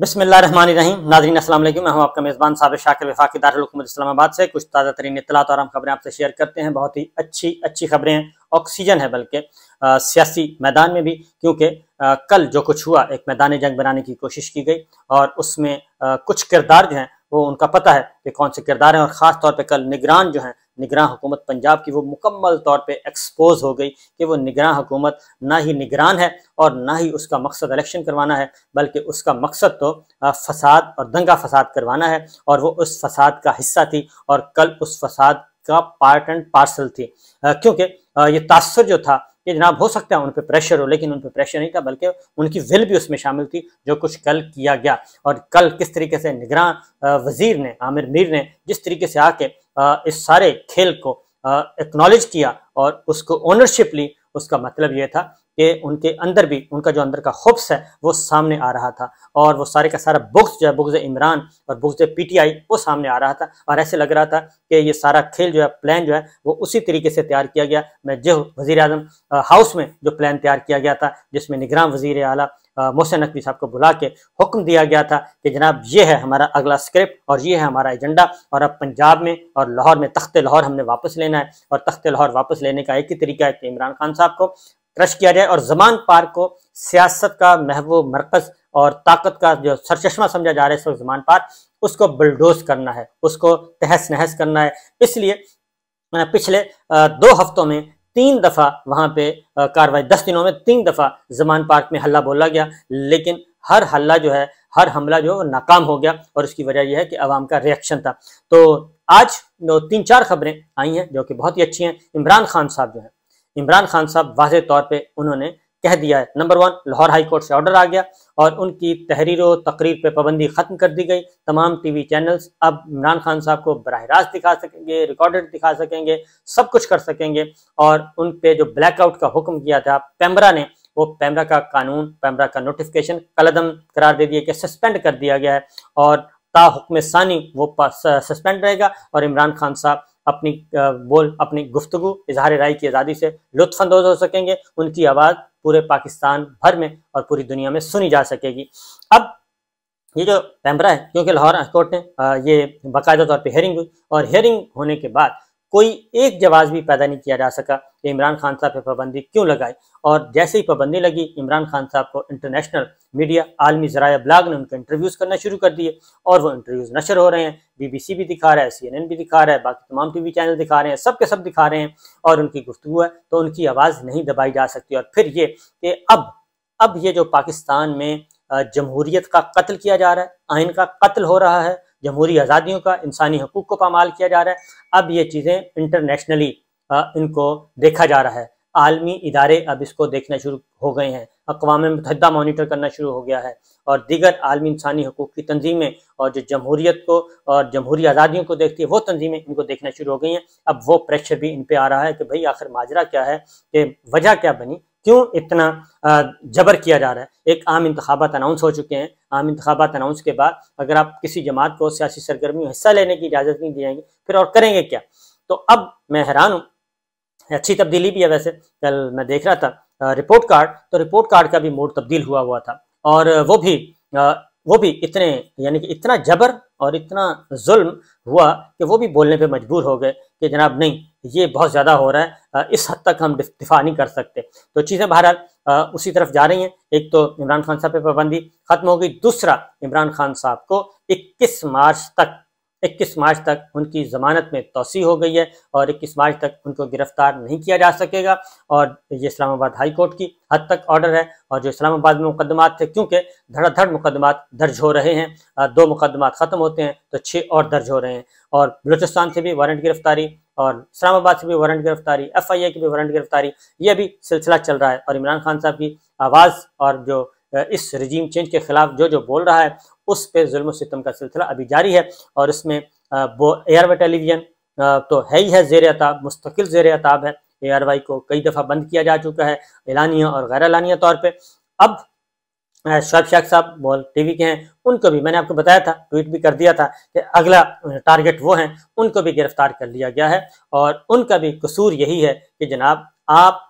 बिसमीम नाजरीन असल मैं हूं आपका मेज़बान साबिर शाकिर वफाकी दारकूमत इस्लामाबाद से कुछ ताज़ा तरीन इतलात और हम खबरें आपसे शेयर करते हैं बहुत ही अच्छी अच्छी खबरें हैं ऑक्सीजन है बल्कि सियासी मैदान में भी क्योंकि कल जो कुछ हुआ एक मैदान जंग बनाने की कोशिश की गई और उसमें आ, कुछ किरदार जो हैं वो उनका पता है कि कौन से किरदार हैं और ख़ास तौर पर कल निगरान जो हैं निगरान हुकूमत पंजाब की वो मुकम्मल तौर पे एक्सपोज हो गई कि वो निगरान हुकूमत ना ही निगरान है और ना ही उसका मकसद इलेक्शन करवाना है बल्कि उसका मकसद तो फसाद और दंगा फसाद करवाना है और वो उस फसाद का हिस्सा थी और कल उस फसाद का पार्ट एंड पार्सल थी क्योंकि ये तासर जो था कि जनाब हो सकता है उन पर प्रेशर हो लेकिन उन पर प्रेशर नहीं था बल्कि उनकी विल भी उसमें शामिल थी जो कुछ कल किया गया और कल किस तरीके से निगरान वजीर ने आमिर मीर ने जिस तरीके से आके इस सारे खेल को एक्नॉलेज किया और उसको ओनरशिप ली उसका मतलब ये था कि उनके अंदर भी उनका जो अंदर का होप्स है वो सामने आ रहा था और वो सारे का सारा बुक्स जो है बुक्स इमरान और बुक्स पीटीआई वो सामने आ रहा था और ऐसे लग रहा था कि ये सारा खेल जो है प्लान जो है वो उसी तरीके से तैयार किया गया मैं जो वजीर अजम हाउस में जो प्लान तैयार किया गया था जिसमें निगरान वजीर अला मोहसिन नकवी साहब को बुला के हुक्म दिया गया था कि जनाब ये है हमारा अगला स्क्रिप्ट और ये है हमारा एजेंडा और अब पंजाब में और लाहौर में तख्त लाहौर हमने वापस लेना है और तख्त लाहौर वापस लेने का एक ही तरीका है कि इमरान खान साहब को क्रश किया जाए और जमान पार्क को सियासत का महव मरकज़ और ताकत का जो सरचश्मा समझा जा रहा है इस वक्त जमान पार उसको बुलडोज करना है उसको तहस नहस करना है इसलिए पिछले दो हफ्तों में तीन दफ़ा वहाँ पे कार्रवाई दस दिनों में तीन दफ़ा जमान पार्क में हल्ला बोला गया लेकिन हर हल्ला जो है हर हमला जो है नाकाम हो गया और उसकी वजह यह है कि आवाम का रिएक्शन था तो आज तीन चार खबरें आई हैं जो कि बहुत ही अच्छी हैं इमरान खान साहब जो है इमरान खान साहब वाज तौर पर उन्होंने कह दिया है number one Lahore high court से ऑर्डर आ गया और उनकी तहरीर तकरीर पे पाबंदी खत्म कर दी गई तमाम टीवी चैनल्स अब इमरान खान साहब को बरह रास्त दिखा सकेंगे रिकॉर्डेड दिखा सकेंगे सब कुछ कर सकेंगे और उन पे जो ब्लैकआउट का हुक्म किया था पैमरा ने वो पैमरा का कानून पैमरा का नोटिफिकेशन कलदम करार दे दिया कि सस्पेंड कर दिया गया है और ता सानी वो सस्पेंड रहेगा और इमरान खान साहब अपनी बोल अपनी गुफ्तु इजहार राय की आज़ादी से लुफानंदोज़ हो सकेंगे उनकी आवाज़ पूरे पाकिस्तान भर में और पूरी दुनिया में सुनी जा सकेगी अब ये जो पैमरा है क्योंकि लाहौर हाईकोर्ट ने ये बाकायदा तौर पर हेयरिंग हुई और हेयरिंग होने के बाद कोई एक जवाब भी पैदा नहीं किया जा सका कि इमरान खान साहब पर पाबंदी क्यों लगाई और जैसे ही पाबंदी लगी इमरान खान साहब को इंटरनेशनल मीडिया आलमी जराया ब्लाग ने उनके इंटरव्यूज़ करना शुरू कर दिए और वो इंटरव्यूज़ नशर हो रहे हैं बीबीसी भी दिखा रहा है सीएनएन भी दिखा रहा है बाकी तमाम वी चैनल दिखा रहे हैं सब के सब दिखा रहे हैं और उनकी गुफ्तु है तो उनकी आवाज़ नहीं दबाई जा सकती और फिर ये कि अब अब ये जो पाकिस्तान में जमहूरीत का कत्ल किया जा रहा है आइन का कत्ल हो रहा है जमहूरी आज़ादियों का इंसानी हकूक़ को पामाल किया जा रहा है अब ये चीज़ें इंटरनेशनली इनको देखा जा रहा है आलमी इदारे अब इसको देखना शुरू हो गए हैं अकवा मुतहदा मोनिटर करना शुरू हो गया है और दीगर आलमी इंसानी हकूक़ की तंजीमें और जो जमहूरीत को और जमहूरी आज़ादियों को देखती है वो तंजीमें इनको देखना शुरू हो गई हैं अब वो प्रेशर भी इन पर आ रहा है कि भाई आखिर माजरा क्या है कि वजह क्या बनी क्यों इतना जबर किया जा रहा है एक आम इंतबात अनाउंस हो चुके हैं आम इंतबात अनाउंस के बाद अगर आप किसी जमात को सियासी सरगर्मी में हिस्सा लेने की इजाज़त नहीं दी जाएगी फिर और करेंगे क्या तो अब मैं हैरान हूँ अच्छी तब्दीली भी है वैसे कल मैं देख रहा था रिपोर्ट कार्ड तो रिपोर्ट कार्ड का भी मोड तब्दील हुआ हुआ था और वो भी वो भी इतने यानी कि इतना जबर और इतना जुल्म हुआ कि वो भी बोलने पे मजबूर हो गए कि जनाब नहीं ये बहुत ज़्यादा हो रहा है इस हद तक हम दिफा नहीं कर सकते तो चीज़ें बहरहाल उसी तरफ जा रही हैं एक तो इमरान खान साहब पर पाबंदी खत्म हो गई दूसरा इमरान खान साहब को इक्कीस मार्च तक इक्कीस मार्च तक उनकी ज़मानत में तोसी हो गई है और इक्कीस मार्च तक उनको गिरफ्तार नहीं किया जा सकेगा और ये इस्लामाबाद हाई कोर्ट की हद तक ऑर्डर है और जो इस्लामाबाद में मुकदमा थे क्योंकि धड़ाधड़ मुकदमा दर्ज हो रहे हैं दो मुकदमा ख़त्म होते हैं तो छः और दर्ज हो रहे हैं और बलूचिस्तान से भी वारंट गिरफ्तारी और इस्लामाबाद से भी वारंट गिरफ्तारी एफ आई ए की भी वारंट गिरफ्तारी ये भी सिलसिला चल रहा है और इमरान खान साहब की आवाज़ और जो इस रजीम चेंज के खिलाफ जो जो बोल रहा है उस पर जुल्म सितम का सिलसिला अभी जारी है और इसमें एयर वे टेलीविजन तो है ही है जेर अताब मुस्तकिल जेर अताब है ए को कई दफ़ा बंद किया जा चुका है एलानिया और गैर एलानिया तौर पर अब शोब शाख साहब बोल वी के हैं उनको भी मैंने आपको बताया था ट्वीट भी कर दिया था कि अगला टारगेट वो हैं उनको भी गिरफ्तार कर लिया गया है और उनका भी कसूर यही है कि जनाब आप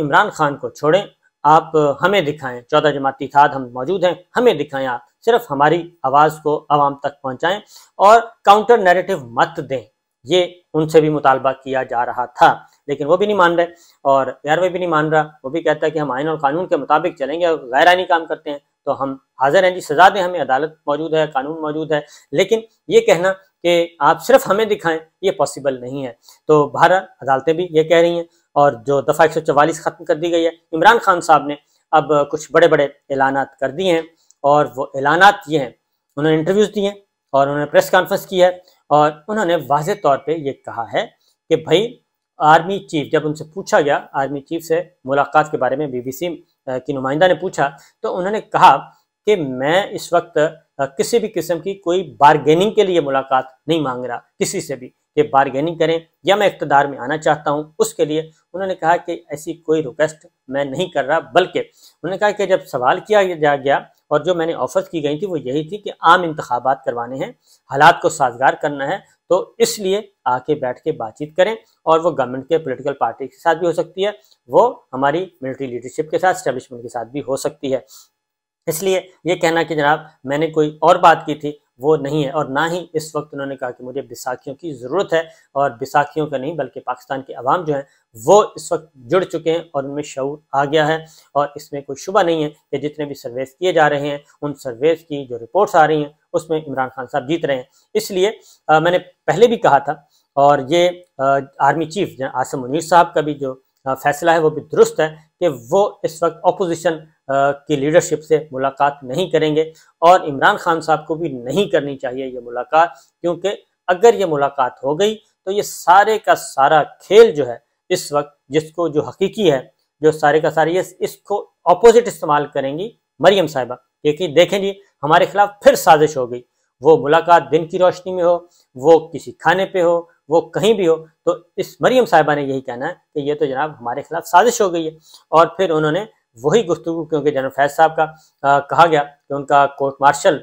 इमरान खान को छोड़ें आप हमें दिखाएं चौदह जमाती खाद हम मौजूद हैं हमें दिखाएं आप सिर्फ हमारी आवाज़ को आवाम तक पहुंचाएं और काउंटर नैरेटिव मत दें ये उनसे भी मुतालबा किया जा रहा था लेकिन वो भी नहीं मान रहे और एयरवे भी नहीं मान रहा वो भी कहता है कि हम आयन और कानून के मुताबिक चलेंगे और गैर आइनी काम करते हैं तो हम हाजिर हैं जी सजा दें हमें अदालत मौजूद है कानून मौजूद है लेकिन ये कहना कि आप सिर्फ हमें दिखाएं ये पॉसिबल नहीं है तो भारत अदालतें भी ये कह रही हैं और जो दफ़ा एक सौ चवालीस ख़त्म कर दी गई है इमरान खान साहब ने अब कुछ बड़े बड़े ऐलान कर दिए हैं और वो ऐलान ये हैं उन्होंने इंटरव्यूज़ दिए हैं और उन्होंने प्रेस कॉन्फ्रेंस की है और उन्होंने वाज तौर पर यह कहा है कि भाई आर्मी चीफ जब उनसे पूछा गया आर्मी चीफ से मुलाकात के बारे में बीबीसी की नुमाइंदा ने पूछा तो उन्होंने कहा कि मैं इस वक्त किसी भी किस्म की कोई बारगेनिंग के लिए मुलाकात नहीं मांग रहा किसी से भी कि बारगेनिंग करें या मैं इकतदार में आना चाहता हूँ उसके लिए उन्होंने कहा कि ऐसी कोई रिक्वेस्ट मैं नहीं कर रहा बल्कि उन्होंने कहा कि जब सवाल किया जा गया और जो मैंने ऑफर्स की गई थी वो यही थी कि आम इंतबात करवाने हैं हालात को साजगार करना है तो इसलिए आके बैठ के बातचीत करें और वो गवर्नमेंट के पॉलिटिकल पार्टी के साथ भी हो सकती है वो हमारी मिलिट्री लीडरशिप के साथ स्टैब्लिशमेंट के साथ भी हो सकती है इसलिए ये कहना कि जनाब मैंने कोई और बात की थी वो नहीं है और ना ही इस वक्त उन्होंने कहा कि मुझे बिसाखियों की ज़रूरत है और बिसाखियों का नहीं बल्कि पाकिस्तान के अवाम जो हैं वो इस वक्त जुड़ चुके हैं और उनमें शूर आ गया है और इसमें कोई शुबा नहीं है कि जितने भी सर्वेस किए जा रहे हैं उन सर्वेस की जो रिपोर्ट्स आ रही हैं उसमें इमरान खान साहब जीत रहे हैं इसलिए आ, मैंने पहले भी कहा था और ये आ, आर्मी चीफ आसम मुनीर साहब का भी जो फैसला है वो भी दुरुस्त है कि वो इस वक्त अपोजिशन की लीडरशिप से मुलाकात नहीं करेंगे और इमरान खान साहब को भी नहीं करनी चाहिए ये मुलाकात क्योंकि अगर ये मुलाकात हो गई तो ये सारे का सारा खेल जो है इस वक्त जिसको जो हकीकी है जो सारे का सारा ये इसको अपोजिट इस्तेमाल करेंगी मरियम साहिबा क्योंकि देखें जी हमारे खिलाफ फिर साजिश हो गई वो मुलाकात दिन की रोशनी में हो वो किसी खाने पे हो वो कहीं भी हो तो इस मरियम साहिबा ने यही कहना है कि ये तो जनाब हमारे खिलाफ साजिश हो गई है और फिर उन्होंने वही गुफ्तु क्योंकि जनरल फैज साहब का आ, कहा गया कि उनका कोर्ट मार्शल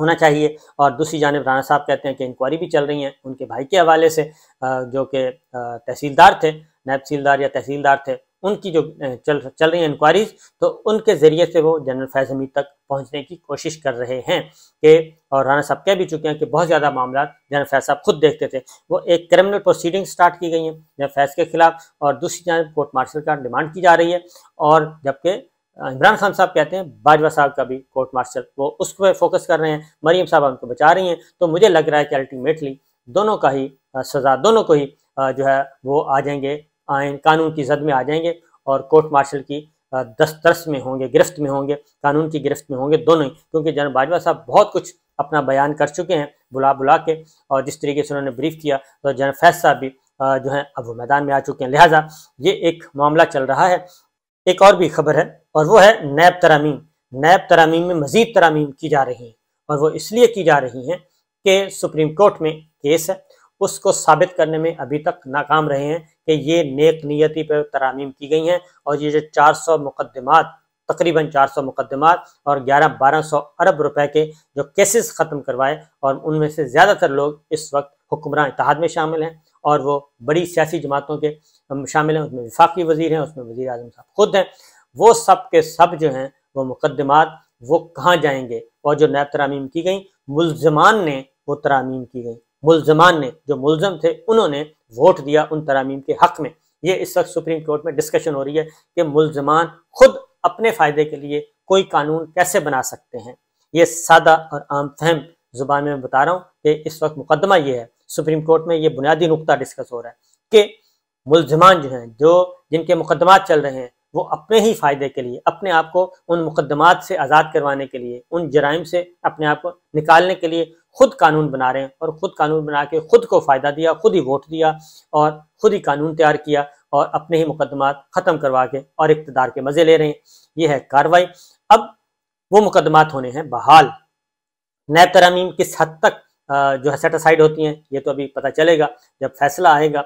होना चाहिए और दूसरी जानब राना साहब कहते हैं कि इंक्वायरी भी चल रही है उनके भाई के हवाले से जो कि तहसीलदार थे नायब तहसीलदार या तहसीलदार थे उनकी जो चल चल रही इंक्वायरीज तो उनके ज़रिए से वो जनरल फैज़ हमीद तक पहुंचने की कोशिश कर रहे हैं कि और राना साहब कह भी चुके हैं कि बहुत ज़्यादा मामला जनरल फैज़ साहब खुद देखते थे वो एक क्रिमिनल प्रोसीडिंग स्टार्ट की गई है जनरल फैज़ के खिलाफ और दूसरी जानब कोर्ट मार्शल का डिमांड की जा रही है और जबकि इमरान खान साहब कहते हैं बाजवा साहब का भी कोर्ट मार्शल वो उस पर फोकस कर रहे हैं मरीम साहब उनको बचा रही हैं तो मुझे लग रहा है कि अल्टीमेटली दोनों का ही सज़ा दोनों को ही जो है वो आ जाएंगे आयन कानून की जद में आ जाएंगे और कोर्ट मार्शल की दस्तरस में होंगे गिरफ्त में होंगे कानून की गिरफ्त में होंगे दोनों ही क्योंकि जनरल बाजवा साहब बहुत कुछ अपना बयान कर चुके हैं बुला बुला के और जिस तरीके से उन्होंने ब्रीफ किया तो जनरल फैज साहब भी जो है अब वो मैदान में आ चुके हैं लिहाजा ये एक मामला चल रहा है एक और भी खबर है और वो है नैब तरामीम नैब तरामीम में मजीद तरामीम की जा रही है और वो इसलिए की जा रही हैं कि सुप्रीम कोर्ट में केस है उसको साबित करने में अभी तक नाकाम रहे हैं कि ये नेक नियति पर तरामीम की गई हैं और ये जो 400 मुकदमात तकरीबन 400 मुकदमात और 11-1200 अरब रुपए के जो केसेस ख़त्म करवाए और उनमें से ज़्यादातर लोग इस वक्त हुक्मरान इतिहाद में शामिल हैं और वो बड़ी सियासी जमातों के शामिल हैं उसमें विफाकी वजीर हैं उसमें वजी अजम साहब खुद हैं वो सब के सब जो हैं वो मुकदमात वो कहाँ जाएंगे और जो नैब तरामीम की गई मुलजमान ने वो तरामीम की गई मुलजमान ने जो मुलजम थे उन्होंने वोट दिया उन तरामीम के हक में ये इस वक्त सुप्रीम कोर्ट में डिस्कशन हो रही है कि मुलजमान खुद अपने फ़ायदे के लिए कोई कानून कैसे बना सकते हैं ये सादा और आम फहम ज़ुबान में बता रहा हूँ कि इस वक्त मुकदमा ये है सुप्रीम कोर्ट में ये बुनियादी नुकता डिस्कस हो रहा है कि मुलजमान जो हैं जो जिनके मुकदमा चल रहे हैं वो अपने ही फ़ायदे के लिए अपने आप को उन मुकदमात से आज़ाद करवाने के लिए उन जराइम से अपने आप को निकालने के लिए खुद कानून बना रहे हैं और ख़ुद कानून बना के खुद को फ़ायदा दिया खुद ही वोट दिया और खुद ही कानून तैयार किया और अपने ही मुकदमात ख़त्म करवा के और इकतदार के मज़े ले रहे हैं ये है कार्रवाई अब वो मुकदमात होने हैं बहाल नैब तरामीम किस हद तक जो है सेटासाइड होती हैं ये तो अभी पता चलेगा जब फैसला आएगा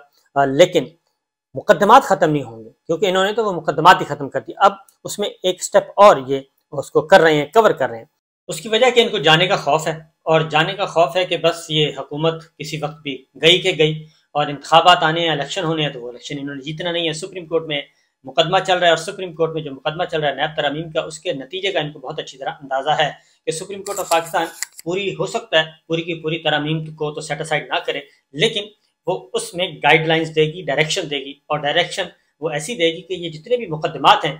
लेकिन मुकदमात ख़त्म नहीं होंगे क्योंकि इन्होंने तो वो मुकदमात ही ख़त्म कर दिए अब उसमें एक स्टेप और ये उसको कर रहे हैं कवर कर रहे हैं उसकी वजह कि इनको जाने का खौफ है और जाने का खौफ है कि बस ये हुकूमत किसी वक्त भी गई के गई और इंतबात आने हैं इलेक्शन होने हैं तो वो इलेक्शन इन्होंने जीतना नहीं है सुप्रीम कोर्ट में मुकदमा चल रहा है और सुप्रीम कोर्ट में जो मुकदमा चल रहा है नैब तरमीम का उसके नतीजे का इनको बहुत अच्छी तरह अंदाजा है कि सुप्रीम कोर्ट ऑफ पाकिस्तान पूरी हो सकता है पूरी की पूरी तरमीम को तो सेटिसाइड ना करे लेकिन वो उसमें गाइडलाइंस देगी डायरेक्शन देगी और डायरेक्शन वो ऐसी देगी कि ये जितने भी मुकदमात हैं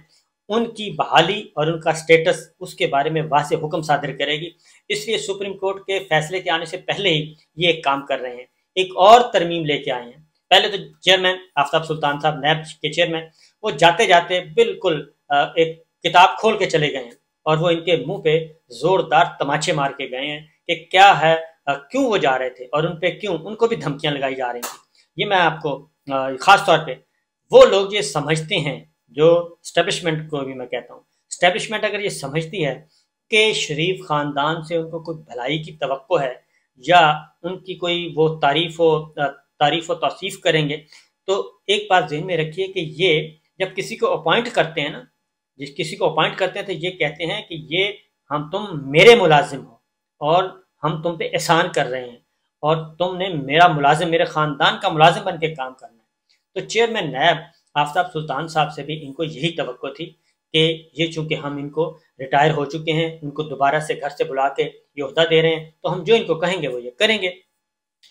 उनकी बहाली और उनका स्टेटस उसके बारे में वासे हुक्म सादर करेगी इसलिए सुप्रीम कोर्ट के फैसले के आने से पहले ही ये एक काम कर रहे हैं एक और तरमीम लेके आए हैं पहले तो चेयरमैन आफ्ताब सुल्तान साहब नैब के चेयरमैन वो जाते जाते बिल्कुल एक किताब खोल के चले गए हैं और वो इनके मुंह पे जोरदार तमाचे मार के गए हैं कि क्या है क्यों वो जा रहे थे और उन पर क्यों उनको भी धमकियां लगाई जा रही थी ये मैं आपको ख़ास तौर पर वो लोग ये समझते हैं जो स्टैब्लिशमेंट को भी मैं कहता हूँ स्टैब्लिशमेंट अगर ये समझती है कि शरीफ ख़ानदान से उनको कोई भलाई की तो है या उनकी कोई वो तारीफ व तारीफ व तोसीफ़ करेंगे तो एक बात जहन में रखिए कि ये जब किसी को अपॉइंट करते हैं ना जिस किसी को अपॉइंट करते हैं तो ये कहते हैं कि ये हम तुम मेरे मुलाजिम हो और हम तुम पे एहसान कर रहे हैं और तुमने मेरा मुलाजिम मेरे ख़ानदान का मुलाजिम बन के काम करना है तो चेयरमैन नायब आफ्ताब सुल्तान साहब से भी इनको यही तो थी कि ये चूंकि हम इनको रिटायर हो चुके हैं इनको दोबारा से घर से बुला के ये दे रहे हैं तो हम जो इनको कहेंगे वो ये करेंगे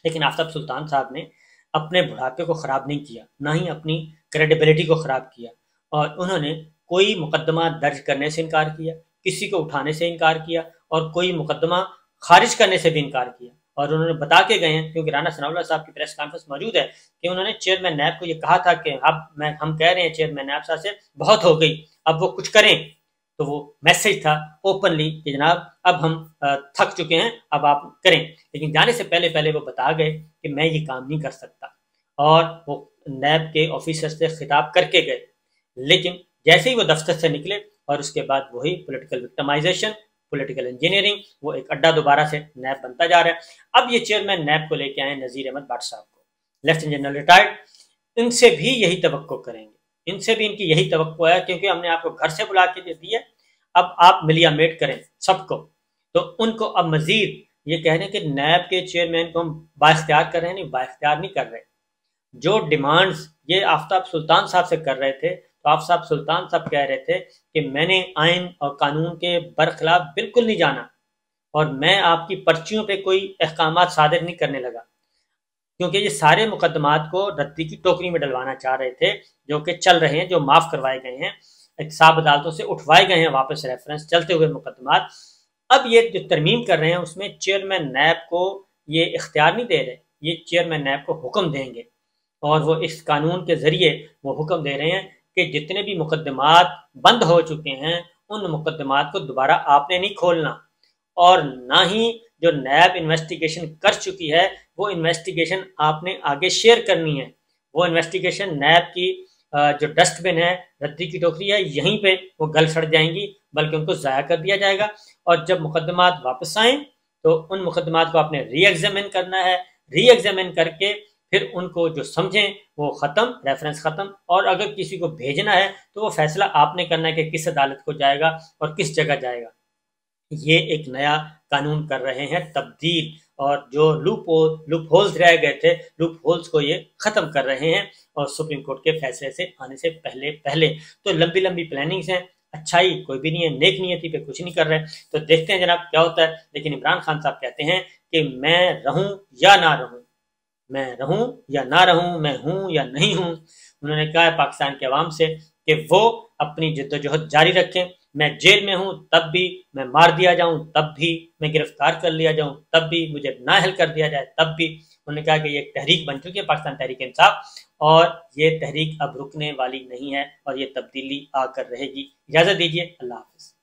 लेकिन आफ्ताब सुल्तान साहब ने अपने बुढ़ापे को ख़राब नहीं किया ना ही अपनी क्रेडिबिलिटी को ख़राब किया और उन्होंने कोई मुकदमा दर्ज करने से इनकार किया किसी को उठाने से इनकार किया और कोई मुकदमा खारिज करने से भी इनकार किया और उन्होंने बता के गए हैं क्योंकि राना सनावला साहब की प्रेस कॉन्फ्रेंस मौजूद है कि उन्होंने चेयरमैन नैब को ये कहा था कि अब मैं हम कह रहे हैं चेयरमैन नैब साहब से बहुत हो गई अब वो कुछ करें तो वो मैसेज था ओपनली कि जनाब अब हम थक चुके हैं अब आप करें लेकिन जाने से पहले पहले वो बता गए कि मैं ये काम नहीं कर सकता और वो नैब के ऑफिसर से खिताब करके गए लेकिन जैसे ही वो दफ्तर से निकले और उसके बाद वही पोलिटिकल विक्टमाइजेशन पॉलिटिकल इंजीनियरिंग वो एक अड्डा दोबारा से नैब बनता जा रहा है अब ये चेयरमैन नैब को लेके आए नजीर अहमद भट्ट साहब को लेफ्टिनेंट जनरल रिटायर्ड इनसे भी यही तो करेंगे इनसे भी इनकी यही तो है क्योंकि हमने आपको घर से बुला के दे दी है अब आप मिलिया मेट करें सबको तो उनको अब मजीद ये कह रहे हैं कि नैब के चेयरमैन को हम बाख्तियार कर रहे हैं नहीं बाख्तियार नहीं कर रहे जो डिमांड्स ये आफ्ताब सुल्तान साहब से कर रहे थे तो आप साहब सुल्तान साहब कह रहे थे कि मैंने आयन और कानून के बरखिलाफ बिल्कुल नहीं जाना और मैं आपकी पर्चियों पे कोई अहकाम सादर नहीं करने लगा क्योंकि ये सारे मुकदमात को रद्दी की टोकरी में डलवाना चाह रहे थे जो कि चल रहे हैं जो माफ़ करवाए गए हैं साब अदालतों से उठवाए गए हैं वापस रेफरेंस चलते हुए मुकदमात अब ये जो तरमीम कर रहे हैं उसमें चेयरमैन नैब को ये इख्तियार नहीं दे रहे ये चेयरमैन नैब को हुक्म देंगे और वो इस कानून के ज़रिए वो हुक्म दे रहे हैं कि जितने भी मुकदमात बंद हो चुके हैं उन मुकदमात को दोबारा आपने नहीं खोलना और ना ही जो नैब इन्वेस्टिगेशन कर चुकी है वो इन्वेस्टिगेशन आपने आगे शेयर करनी है वो इन्वेस्टिगेशन नैब की जो डस्टबिन है रद्दी की टोकरी है यहीं पे वो गल सड़ जाएंगी बल्कि उनको ज़ाया कर दिया जाएगा और जब मुकदमात वापस आए तो उन मुकदमात को आपने री एग्जामिन करना है री एग्जामिन करके फिर उनको जो समझें वो ख़त्म रेफरेंस ख़त्म और अगर किसी को भेजना है तो वो फैसला आपने करना है कि किस अदालत को जाएगा और किस जगह जाएगा ये एक नया कानून कर रहे हैं तब्दील और जो लूप लूप होल्स रह गए थे लूप होल्स को ये ख़त्म कर रहे हैं और सुप्रीम कोर्ट के फैसले से आने से पहले पहले तो लंबी लंबी प्लानिंग्स हैं अच्छाई कोई भी नहीं है नेक थी पे कुछ नहीं कर रहे तो देखते हैं जनाब क्या होता है लेकिन इमरान खान साहब कहते हैं कि मैं रहूं या ना रहूं मैं रहूं या ना रहूं मैं हूं या नहीं हूं उन्होंने कहा है पाकिस्तान के अवाम से कि वो अपनी जद्दोजहद जारी रखें मैं जेल में हूं तब भी मैं मार दिया जाऊं तब भी मैं गिरफ्तार कर लिया जाऊं तब भी मुझे नाहल कर दिया जाए तब भी उन्होंने कहा कि ये तहरीक बन चुकी है पाकिस्तान तहरीक इंसाफ और ये तहरीक अब रुकने वाली नहीं है और ये तब्दीली आकर रहेगी इजाज़त दीजिए अल्लाह हाफिज़